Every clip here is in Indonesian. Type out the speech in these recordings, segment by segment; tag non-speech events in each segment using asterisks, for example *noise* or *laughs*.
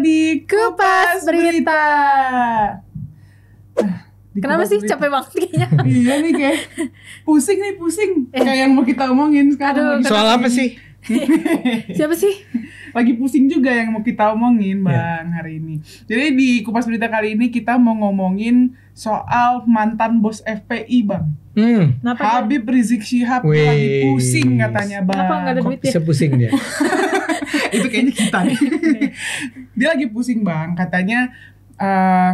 di Kupas Berita. Berita. Ah, di Kenapa Kupas sih berita. capek banget kayaknya? *laughs* iya nih kayak pusing nih pusing eh. kayak yang mau kita omongin sekarang. Aduh, soal apa sih? *laughs* Siapa sih? Lagi pusing juga yang mau kita omongin iya. Bang yeah. hari ini. Jadi di Kupas Berita kali ini kita mau ngomongin soal mantan bos FPI Bang. Hmm. Habib Rizik Syihab lagi pusing katanya Bang. Kenapa gak ada duit ya? Sepusing dia. *laughs* itu kayaknya kita nih *laughs* dia lagi pusing bang katanya uh, eh,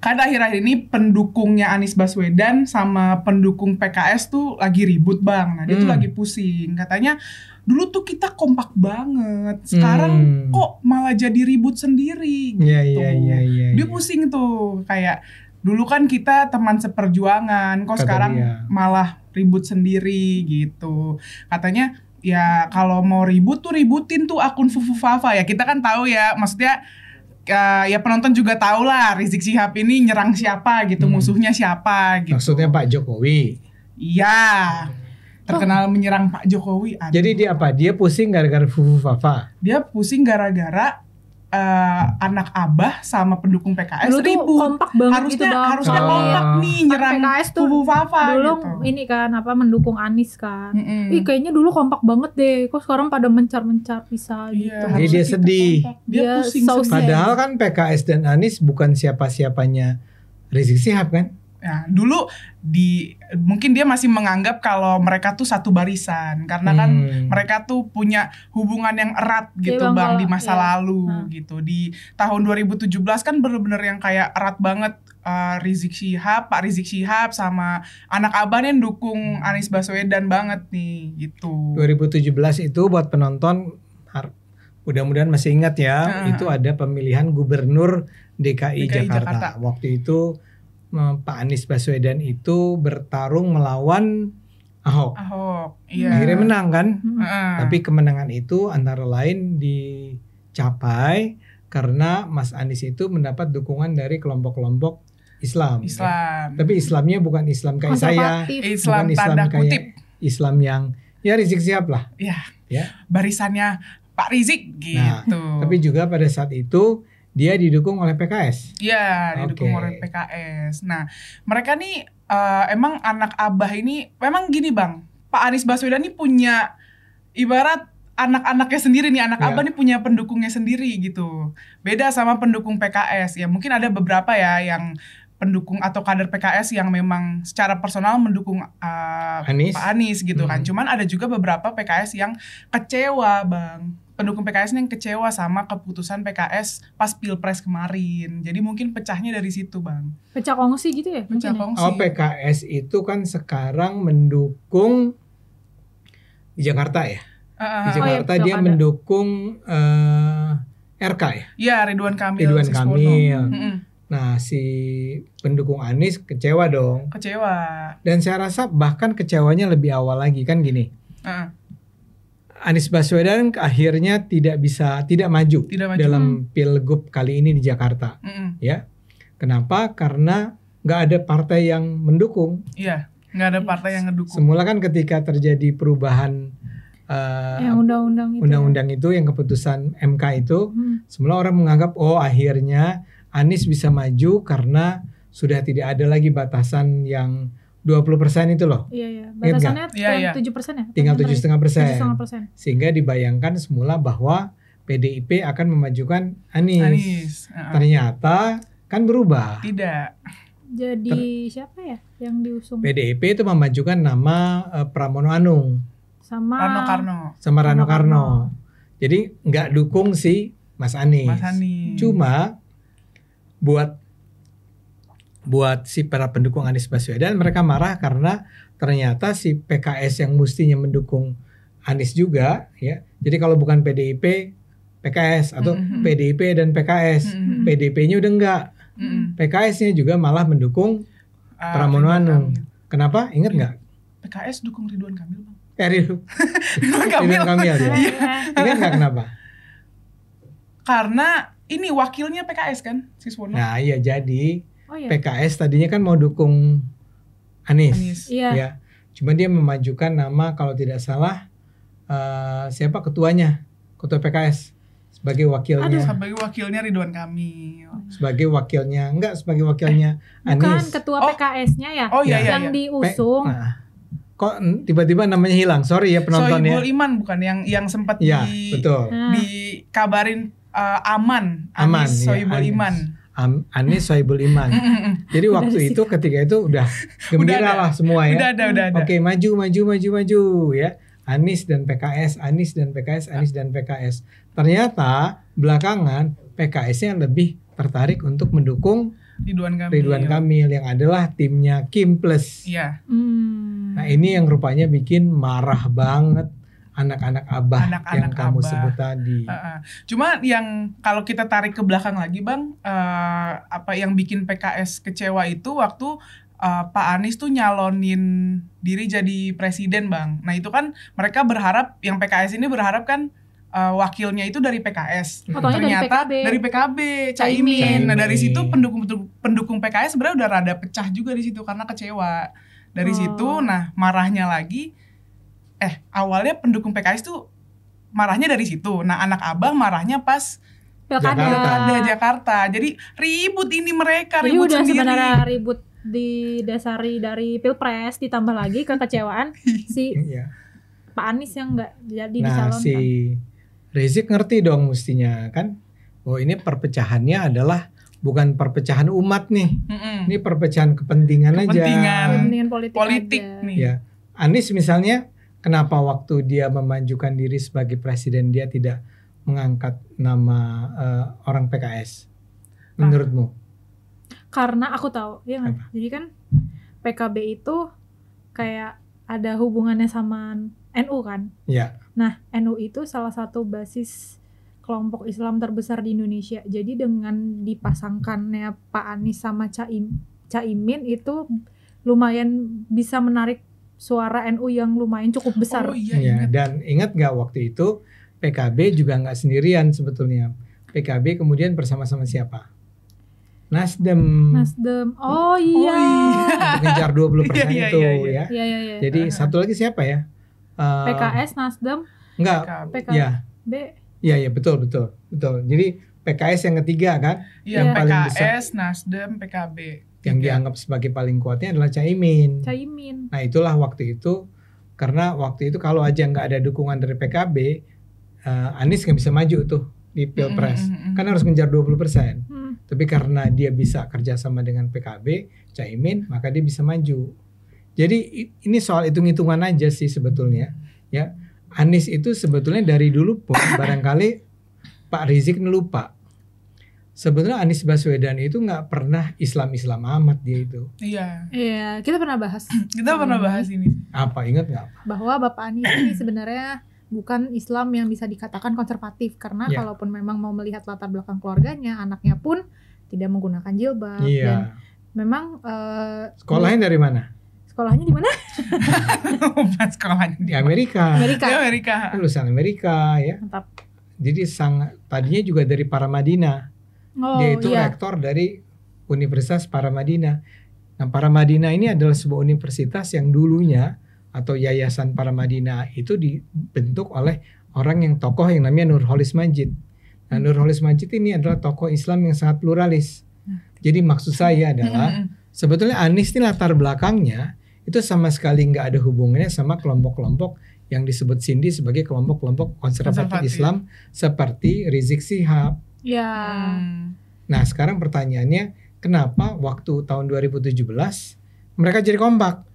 karena akhir-akhir ini pendukungnya Anies Baswedan sama pendukung PKS tuh lagi ribut bang. Nah dia hmm. tuh lagi pusing. Katanya dulu tuh kita kompak banget, sekarang hmm. kok malah jadi ribut sendiri iya, iya, gitu. Yeah, yeah, yeah, yeah, dia pusing tuh kayak dulu kan kita teman seperjuangan, kok Kata sekarang dia. malah ribut sendiri gitu. Katanya ya kalau mau ribut tuh ributin tuh akun Fufu Fafa ya kita kan tahu ya maksudnya uh, ya penonton juga tahu lah Rizik Sihab ini nyerang siapa gitu hmm. musuhnya siapa gitu maksudnya Pak Jokowi iya terkenal oh. menyerang Pak Jokowi aduh. jadi dia apa dia pusing gara-gara Fufu Fafa dia pusing gara-gara uh, anak abah sama pendukung PKS dulu ribu. kompak banget gitu, harusnya, gitu bang. Harusnya oh. kompak nih kan nyerang PKS tuh kubu Fafa dulu gitu. ini kan apa mendukung Anis kan. Mm -hmm. Ih kayaknya dulu kompak banget deh. Kok sekarang pada mencar-mencar bisa yeah. Iya. gitu. Jadi dia sedih. Kompak. Dia, dia pusing. Padahal kan PKS dan Anis bukan siapa-siapanya Rizik Sihab kan? Nah, dulu di mungkin dia masih menganggap kalau mereka tuh satu barisan karena kan hmm. mereka tuh punya hubungan yang erat iya, gitu Jadi, bang, di masa iya. lalu hmm. gitu. Di tahun 2017 kan benar-benar yang kayak erat banget uh, Rizik Syihab, Pak Rizik Syihab sama anak abah yang dukung hmm. Anies Baswedan banget nih gitu. 2017 itu buat penonton mudah-mudahan masih ingat ya, hmm. itu ada pemilihan gubernur DKI, DKI Jakarta. Jakarta. Waktu itu Eh, Pak Anies Baswedan itu bertarung melawan Ahok. Ahok, iya. Akhirnya menang kan? Hmm. Tapi kemenangan itu antara lain dicapai karena Mas Anies itu mendapat dukungan dari kelompok-kelompok Islam. Ya. Islam. Ya. Tapi Islamnya bukan Islam kayak saya, Islam bukan Islam tanda kayak kutip. Islam yang ya Rizik siap lah. Ya. ya. Barisannya Pak Rizik nah, gitu. Nah, tapi juga pada saat itu dia didukung oleh PKS. Iya, didukung okay. oleh PKS. Nah, mereka nih uh, emang anak abah ini memang gini bang, Pak Anies Baswedan ini punya ibarat anak-anaknya sendiri nih anak yeah. abah ini punya pendukungnya sendiri gitu. Beda sama pendukung PKS ya. Mungkin ada beberapa ya yang pendukung atau kader PKS yang memang secara personal mendukung uh, Anies. Pak Anies gitu kan. hmm. kan. Cuman ada juga beberapa PKS yang kecewa bang pendukung PKS yang kecewa sama keputusan PKS pas pilpres kemarin. Jadi mungkin pecahnya dari situ, bang. Pecah kongsi gitu ya? Pecah ya? kongsi. Oh PKS itu kan sekarang mendukung di Jakarta ya. Uh, di ah. Jakarta oh, iya, dia mendukung uh, eh, RK ya. Iya Ridwan Kamil. Ridwan Kamil. Nah si pendukung Anies kecewa dong. Kecewa. Dan saya rasa bahkan kecewanya lebih awal lagi kan gini. Uh -uh Anies Baswedan akhirnya tidak bisa tidak maju, tidak maju. dalam hmm. pilgub kali ini di Jakarta, mm ya. Kenapa? Karena nggak ada partai yang mendukung. Iya, nggak ada partai yang mendukung. Semula kan ketika terjadi perubahan eh, undang-undang itu, ya? undang-undang ya. itu yang keputusan MK itu, hmm. semula orang menganggap oh akhirnya Anies bisa maju karena sudah tidak ada lagi batasan yang dua puluh persen itu loh. Iya iya. Batasannya iya, iya. ya? Tinggal tujuh setengah persen, Sehingga dibayangkan semula bahwa PDIP akan memajukan Anies. Anies. Uh, Ternyata kan berubah. Tidak. Jadi Ter siapa ya yang diusung? PDIP itu memajukan nama uh, Pramono Anung. Sama Rano Karno. Sama Rano, Rano Karno. Karno. Jadi nggak dukung si Mas Anies. Mas Anies. Cuma buat buat si para pendukung Anies Baswedan mereka marah karena ternyata si PKS yang mestinya mendukung Anies juga ya. Jadi kalau bukan PDIP PKS atau mm -hmm. PDIP dan PKS, mm -hmm. PDP-nya udah enggak. Mm -hmm. PKS-nya juga malah mendukung uh, Pramono Anung. Kenapa? Ingat iya. nggak? PKS dukung Ridwan Kamil, Bang. Eh, Ridwan, *laughs* Kamil. Ridwan Kamil ya. Iya. Ini nggak kenapa? Karena ini wakilnya PKS kan, Siswono. Nah, iya jadi oh, iya. PKS tadinya kan mau dukung Anies, Anies. Iya. ya cuman dia memajukan nama kalau tidak salah uh, siapa ketuanya ketua PKS sebagai wakilnya Aduh, sebagai wakilnya Ridwan Kamil oh, iya. sebagai wakilnya enggak sebagai wakilnya eh, Anies bukan ketua oh. PKS-nya ya oh, iya, ya. iya, yang iya. diusung nah. kok tiba-tiba namanya hilang sorry ya penontonnya Soibul Iman bukan yang yang sempat ya, di, betul. Ah. dikabarin uh, aman Anies aman iya, Soibul ya, Iman Am, Anies Soebul Iman. *laughs* Jadi waktu itu ketika itu udah *laughs* gembira udah lah semua ya. Udah ada, udah ada. Oke, maju maju maju maju ya. Anies dan PKS, Anies dan PKS, Anies dan PKS. Ternyata belakangan pks yang lebih tertarik untuk mendukung Ridwan Kamil, Ridwan Kamil yang adalah timnya Kim Plus. Iya. Hmm. Nah ini yang rupanya bikin marah banget anak-anak abah anak -anak yang kamu abah. sebut tadi. Uh, uh. Cuma yang kalau kita tarik ke belakang lagi bang, uh, apa yang bikin PKS kecewa itu waktu uh, Pak Anies tuh nyalonin diri jadi presiden bang. Nah itu kan mereka berharap yang PKS ini berharap kan uh, wakilnya itu dari PKS. Oh, Ternyata dari PKB, PKB Caimin. Caimin. Nah, dari situ pendukung pendukung PKS sebenarnya udah rada pecah juga di situ karena kecewa. Dari oh. situ nah marahnya lagi eh awalnya pendukung PKS tuh marahnya dari situ. Nah anak abang marahnya pas Pilkada Jakarta. Jakarta. Jadi ribut ini mereka, ribut udah sendiri. sebenarnya ribut didasari dari pilpres ditambah lagi kekecewaan *laughs* si iya. Pak Anies yang nggak jadi nah, dicalonkan. si Rizik ngerti dong mestinya kan bahwa oh, ini perpecahannya adalah bukan perpecahan umat nih, mm mm ini perpecahan kepentingan, kepentingan aja. Kepentingan politik, politik aja. nih. Ya. Anies misalnya kenapa waktu dia memajukan diri sebagai presiden dia tidak mengangkat nama uh, orang PKS menurutmu? Karena aku tahu, ya kan? Jadi kan PKB itu kayak ada hubungannya sama NU kan? Ya. Nah, NU itu salah satu basis kelompok Islam terbesar di Indonesia. Jadi dengan dipasangkannya Pak Anies sama Caim, Caimin itu lumayan bisa menarik suara NU yang lumayan cukup besar. Oh, iya, iya. dan ingat nggak waktu itu PKB juga nggak sendirian sebetulnya. PKB kemudian bersama-sama siapa? Nasdem. Nasdem. Oh iya. Oh, iya. Mengejar iya. 20% *laughs* iya, persen iya, itu iya, iya. ya. Iya, iya, iya. Jadi uh-huh. satu lagi siapa ya? Uh, eh, PKS, Nasdem. Enggak. PKB. Ya. B. Iya, iya betul, betul. Betul. Jadi PKS yang ketiga kan? Iya, iya. yang PKS, Nasdem, PKB. Yang iya. dianggap sebagai paling kuatnya adalah Caimin. Caimin. Nah itulah waktu itu karena waktu itu kalau aja nggak ada dukungan dari PKB, uh, eh, Anies nggak bisa maju tuh di pilpres, mm -hmm. kan harus ngejar 20 persen. Mm. Tapi karena dia bisa kerjasama dengan PKB, Caimin, maka dia bisa maju. Jadi ini soal hitung-hitungan aja sih sebetulnya. Ya, Anies itu sebetulnya dari dulu pun barangkali Pak Rizik lupa sebetulnya Anies Baswedan itu nggak pernah Islam-Islam amat dia itu. Iya. Iya, kita pernah bahas. *clears throat* kita pernah bahas ini. Apa ingat nggak? Bahwa Bapak Anies ini sebenarnya bukan Islam yang bisa dikatakan konservatif karena yeah. kalaupun memang mau melihat latar belakang keluarganya, anaknya pun tidak menggunakan jilbab yeah. dan memang uh, sekolahnya dari mana? Sekolahnya di mana? *laughs* sekolahnya di Amerika. Amerika. Di Amerika. Lulusan Amerika ya. Mantap. Jadi sangat tadinya juga dari para Madinah oh, dia itu iya. rektor dari Universitas Paramadina. Nah, Paramadina ini adalah sebuah universitas yang dulunya atau Yayasan Paramadina itu dibentuk oleh orang yang tokoh yang namanya Nurholis Majid. Nah, Nurholis Majid ini adalah tokoh Islam yang sangat pluralis. Jadi maksud saya adalah sebetulnya Anies ini latar belakangnya itu sama sekali nggak ada hubungannya sama kelompok-kelompok yang disebut Cindy sebagai kelompok-kelompok konservatif, konservatif Islam seperti Rizik Sihab, Ya. Hmm. Nah, sekarang pertanyaannya kenapa waktu tahun 2017 mereka jadi kompak?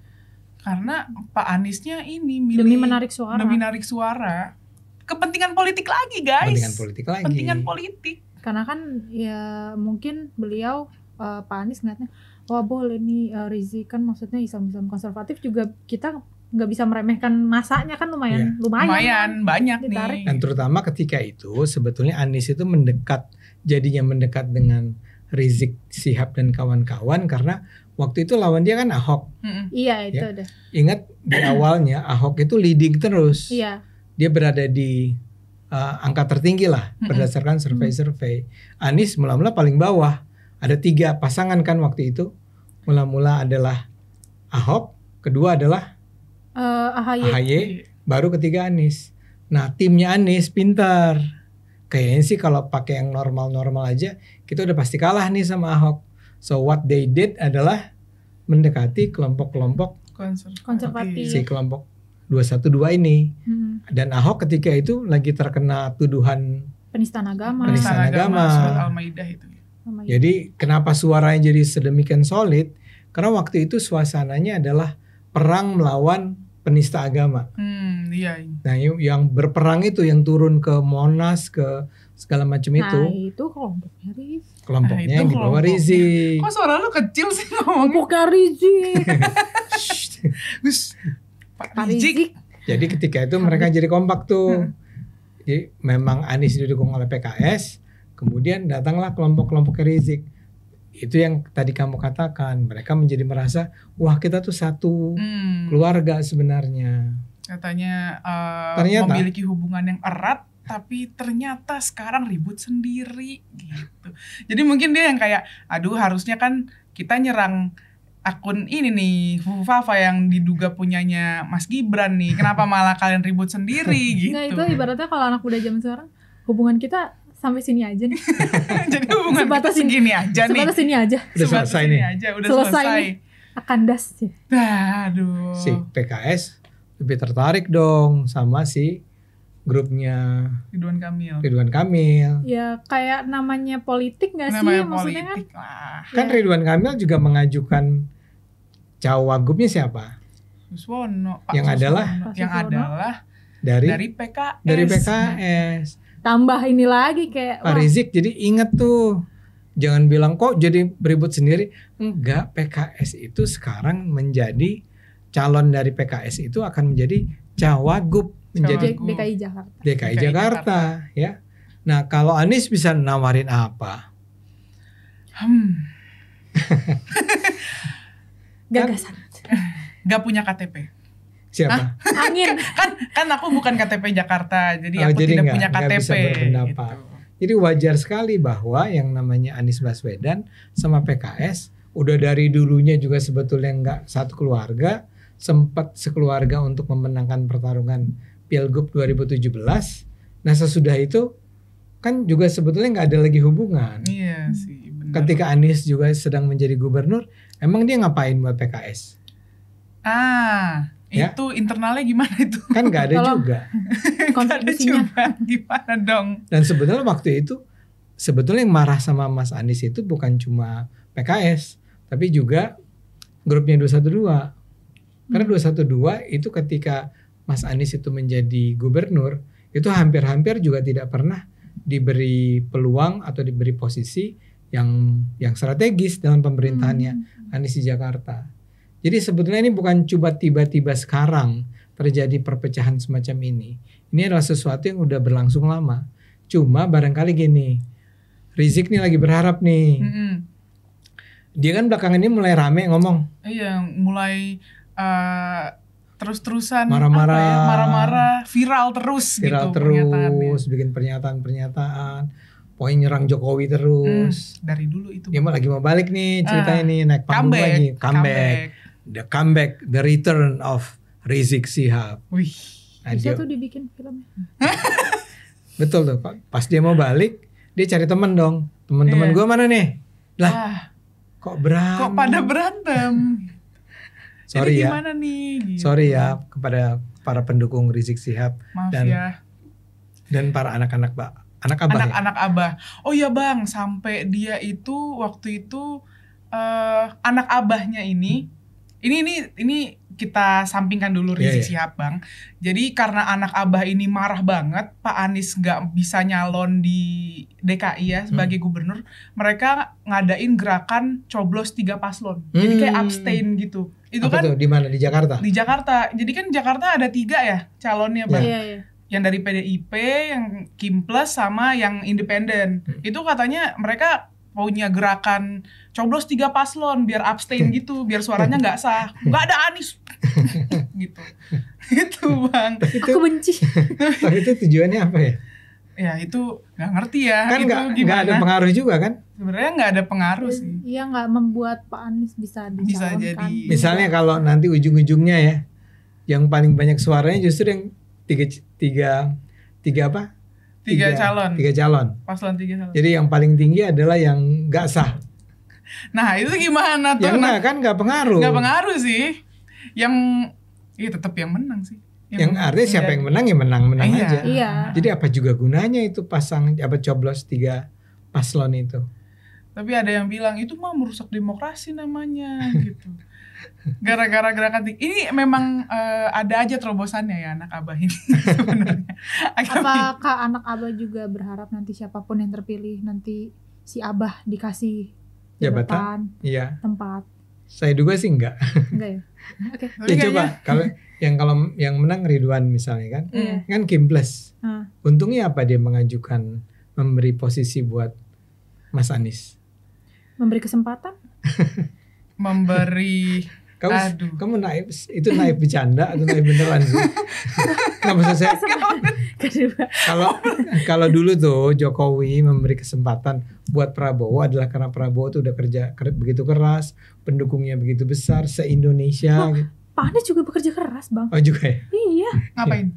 Karena Pak Aniesnya ini milih demi menarik suara. Demi menarik suara. Kepentingan politik lagi, guys. Kepentingan politik lagi. Kepentingan politik. Karena kan ya mungkin beliau uh, Pak Anies ngeliatnya wah boleh nih uh, Rizik kan maksudnya Islam Islam konservatif juga kita nggak bisa meremehkan masanya kan lumayan yeah. lumayan, lumayan kan? banyak ditarik. nih. Dan terutama ketika itu sebetulnya Anies itu mendekat jadinya mendekat dengan Rizik Sihab dan kawan-kawan karena waktu itu lawan dia kan Ahok. Mm-hmm. Iya ya. itu ada. Ingat di awalnya Ahok itu leading terus. Iya. Dia berada di uh, angka tertinggi lah mm-hmm. berdasarkan survei-survei. Mm-hmm. Anies mula-mula paling bawah. Ada tiga pasangan kan waktu itu. Mula-mula adalah Ahok, kedua adalah uh, eh, AHY. baru ketiga Anies. Nah, timnya Anies pintar. Kayaknya sih kalau pakai yang normal-normal aja, kita udah pasti kalah nih sama Ahok. So what they did adalah mendekati kelompok-kelompok konservatif. Si kelompok 212 ini. Hmm. Dan Ahok ketika itu lagi terkena tuduhan penistaan agama. Penistaan agama. agama. Ya. Al-Maidah. Jadi kenapa suaranya jadi sedemikian solid? Karena waktu itu suasananya adalah perang melawan penista agama. Hmm, iya. Nah, yang berperang itu yang turun ke Monas ke segala macam itu. Nah, itu kelompoknya Rizik. Ah, kelompoknya nah, yang di bawah Rizik. Kok suara lu kecil sih ngomong? Bukan *laughs* Rizik. Jadi ketika itu mereka jadi kompak tuh. Hmm. Jadi memang Anies didukung oleh PKS, kemudian datanglah kelompok-kelompok Rizik itu yang tadi kamu katakan mereka menjadi merasa wah kita tuh satu hmm. keluarga sebenarnya katanya uh, ternyata, memiliki hubungan yang erat tapi ternyata sekarang ribut sendiri gitu jadi mungkin dia yang kayak aduh harusnya kan kita nyerang akun ini nih fufafa yang diduga punyanya Mas Gibran nih kenapa malah kalian ribut sendiri *laughs* nah, gitu nah itu ibaratnya kalau anak muda zaman sekarang hubungan kita sampai sini aja nih. *laughs* Jadi hubungan sebatas kita segini aja nih. Sebatas sini aja. Udah sebatas selesai nih. Aja, udah selesai. selesai. Nih. Akan das sih. Aduh. Si PKS lebih tertarik dong sama si grupnya Ridwan Kamil. Ridwan Kamil. Ya kayak namanya politik nggak sih? Maksudnya kan, lah. Kan ya. Ridwan Kamil juga mengajukan cawagupnya siapa? Suswono. yang Suswono. adalah Suswono. yang adalah dari dari PKS. Dari PKS. Nah, tambah ini lagi kayak Pak Rizik jadi inget tuh jangan bilang kok jadi beribut sendiri enggak PKS itu sekarang menjadi calon dari PKS itu akan menjadi cawagup menjadi DKI Jakarta DKI, DKI Jakarta, Jakarta ya nah kalau Anies bisa nawarin apa hmm. *laughs* gagasan nggak punya KTP Siapa? Hah? *laughs* Angin. kan kan aku bukan KTP Jakarta, jadi oh, aku jadi tidak gak, punya KTP. bisa berpendapat. Gitu. Jadi wajar sekali bahwa yang namanya Anies Baswedan sama PKS udah dari dulunya juga sebetulnya nggak satu keluarga, sempat sekeluarga untuk memenangkan pertarungan Pilgub 2017. Nah sesudah itu kan juga sebetulnya nggak ada lagi hubungan. Iya sih. Benar. Ketika Anies juga sedang menjadi gubernur, emang dia ngapain buat PKS? Ah, Ya? Itu internalnya gimana itu? Kan nggak ada Kalau juga. *laughs* kontribusinya ada juga. gimana dong? Dan sebetulnya waktu itu sebetulnya yang marah sama Mas Anies itu bukan cuma PKS, tapi juga grupnya 212. Karena 212 hmm. itu ketika Mas Anies itu menjadi gubernur, itu hampir-hampir juga tidak pernah diberi peluang atau diberi posisi yang yang strategis dalam pemerintahannya hmm. Anies di Jakarta jadi sebetulnya ini bukan coba tiba-tiba sekarang terjadi perpecahan semacam ini. Ini adalah sesuatu yang udah berlangsung lama. Cuma barangkali gini, Rizik nih lagi berharap nih. Mm -hmm. Dia kan belakangan ini mulai rame ngomong. Iya, mulai uh, terus-terusan ya, marah-marah, ya, marah-marah, viral terus gitu viral gitu. terus, bikin pernyataan-pernyataan. Poin nyerang Jokowi terus. Mm, dari dulu itu. Dia lagi mau balik nih ceritanya uh, nih naik panggung lagi, comeback. comeback the comeback, the return of Rizik Sihab. Wih, dia tuh dibikin filmnya. *laughs* Betul tuh, Pak. Pas dia mau balik, dia cari temen dong. Temen-temen yeah. gue mana nih? Lah, ah, kok berantem? Kok pada berantem? *laughs* Sorry Jadi ya. nih? Gitu. Sorry ya kepada para pendukung Rizik Sihab Maaf dan ya. dan para anak-anak Pak. Anak abah. Ya? Anak-anak abah. Oh iya Bang, sampai dia itu waktu itu uh, anak abahnya ini ini ini ini kita sampingkan dulu iya, Rizik yeah, Sihab bang. Jadi karena anak Abah ini marah banget, Pak Anies nggak bisa nyalon di DKI ya sebagai hmm. gubernur, mereka ngadain gerakan coblos tiga paslon. Hmm. Jadi kayak hmm. abstain gitu. Itu Apa kan di mana di Jakarta? Di Jakarta. Jadi kan Jakarta ada tiga ya calonnya bang. Yeah. Yeah, yeah. Yang dari PDIP, yang Kim Plus, sama yang independen. Hmm. Itu katanya mereka punya gerakan coblos tiga paslon biar abstain *laughs* gitu biar suaranya nggak sah nggak ada anis *laughs* gitu itu bang itu, aku benci *laughs* tapi itu tujuannya apa ya ya itu nggak ngerti ya kan nggak ada pengaruh juga kan sebenarnya nggak ada pengaruh sih iya nggak membuat Pak Anies bisa dicalonkan bisa jadi misalnya kalau nanti ujung-ujungnya ya yang paling banyak suaranya justru yang tiga tiga tiga apa tiga, tiga calon. Tiga calon. Paslon tiga calon. Jadi yang paling tinggi adalah yang nggak sah. Nah itu gimana tuh? ya, nah, kan nggak pengaruh. Nggak pengaruh sih. Yang iya tetap yang menang sih. Yang, yang artinya iya. siapa yang menang ya menang menang iya. aja. Iya. Jadi apa juga gunanya itu pasang apa coblos tiga paslon itu? Tapi ada yang bilang itu mah merusak demokrasi namanya *laughs* gitu gara-gara gerakan tinggi. Ini memang uh, ada aja terobosannya ya anak abah ini *laughs* sebenarnya. Apakah anak abah juga berharap nanti siapapun yang terpilih nanti si abah dikasih ya, jabatan, ya tempat? Saya duga sih enggak. Enggak ya. *laughs* Oke. Okay. ya, coba ya? kalau yang kalau yang menang Ridwan misalnya kan, yeah. kan Kim Plus. Uh. Untungnya apa dia mengajukan memberi posisi buat Mas Anies? Memberi kesempatan? *laughs* memberi *laughs* kamu Aduh. kamu naib itu naib bercanda atau naib beneran sih? *laughs* Nggak bisa saya. Kalau kalau dulu tuh Jokowi memberi kesempatan buat Prabowo adalah karena Prabowo tuh udah kerja begitu keras, pendukungnya begitu besar se Indonesia. oh, gitu. Pak Anies juga bekerja keras bang. Oh juga ya? Iya. Ngapain?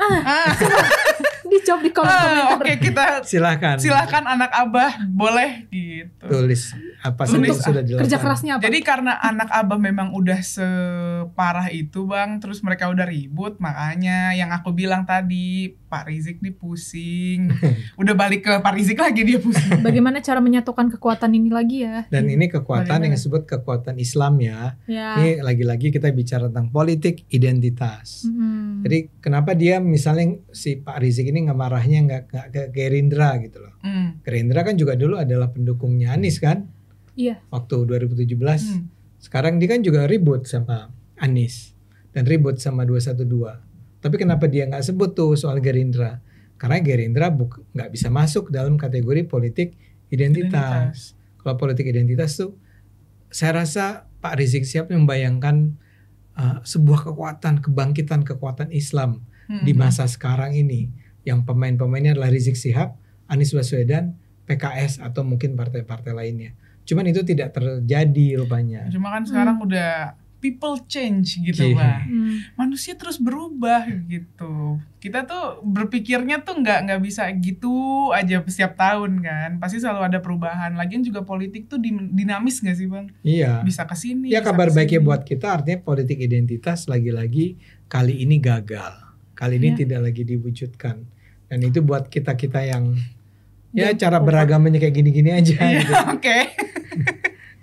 Ah. ah. *laughs* dijawab di kolom ah, komentar. Oke okay, kita silahkan. Silahkan anak abah boleh gitu. Tulis apa sih Tulis, sudah dilakukan. Kerja kerasnya apa? Jadi karena anak abah memang udah separah itu bang, terus mereka udah ribut, makanya yang aku bilang tadi Pak Rizik nih pusing. *laughs* Udah balik ke Pak Rizik lagi dia pusing. *laughs* Bagaimana cara menyatukan kekuatan ini lagi ya? Dan ini kekuatan Bagaimana? yang disebut kekuatan Islam ya. ya. Ini lagi-lagi kita bicara tentang politik identitas. Hmm. Jadi kenapa dia misalnya si Pak Rizik ini nggak marahnya nggak ke Gerindra gitu loh. Hmm. Gerindra kan juga dulu adalah pendukungnya Anies kan? Iya. Waktu 2017. Hmm. Sekarang dia kan juga ribut sama Anies dan ribut sama 212 tapi kenapa dia nggak sebut tuh soal Gerindra? Karena Gerindra nggak bisa masuk dalam kategori politik identitas. identitas. Kalau politik identitas tuh, saya rasa Pak Rizik Sihab membayangkan uh, sebuah kekuatan kebangkitan kekuatan Islam hmm. di masa sekarang ini, yang pemain-pemainnya adalah Rizik Sihab, Anies Baswedan, PKS atau mungkin partai-partai lainnya. Cuman itu tidak terjadi rupanya. Cuma kan sekarang hmm. udah people change gitu yeah. bang hmm. manusia terus berubah gitu kita tuh berpikirnya tuh nggak nggak bisa gitu aja setiap tahun kan pasti selalu ada perubahan lagian juga politik tuh dinamis nggak sih bang iya bisa kesini ya kabar kesini. baiknya buat kita artinya politik identitas lagi-lagi kali ini gagal kali ini yeah. tidak lagi diwujudkan dan itu buat kita kita yang ya, yeah. cara beragamanya kayak gini-gini aja yeah, gitu. *laughs* oke okay.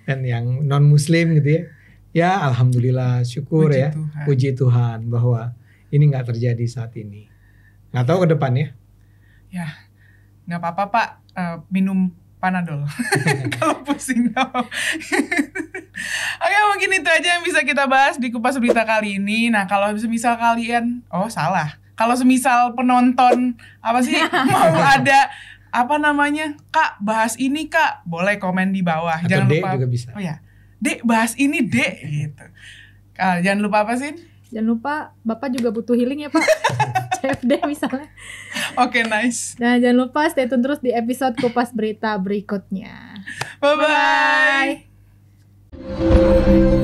dan yang non muslim gitu ya Ya, alhamdulillah, syukur Puji ya. Tuhan. Puji Tuhan bahwa ini nggak terjadi saat ini. Nggak tahu iya. ke depan ya. Ya, nggak apa-apa Pak. Uh, minum panadol *laughs* kalau pusing dong. Oke mungkin itu aja yang bisa kita bahas di kupas berita kali ini. Nah kalau semisal kalian, oh salah. Kalau semisal penonton apa sih *laughs* mau ada apa namanya kak bahas ini kak boleh komen di bawah Atau jangan D lupa juga bisa. oh ya Dek bahas ini dek gitu. Ah, jangan lupa apa sih? Jangan lupa Bapak juga butuh healing ya Pak. *laughs* CFD misalnya. Oke okay, nice. Nah jangan lupa stay tune terus di episode kupas berita berikutnya. Bye bye. bye, -bye.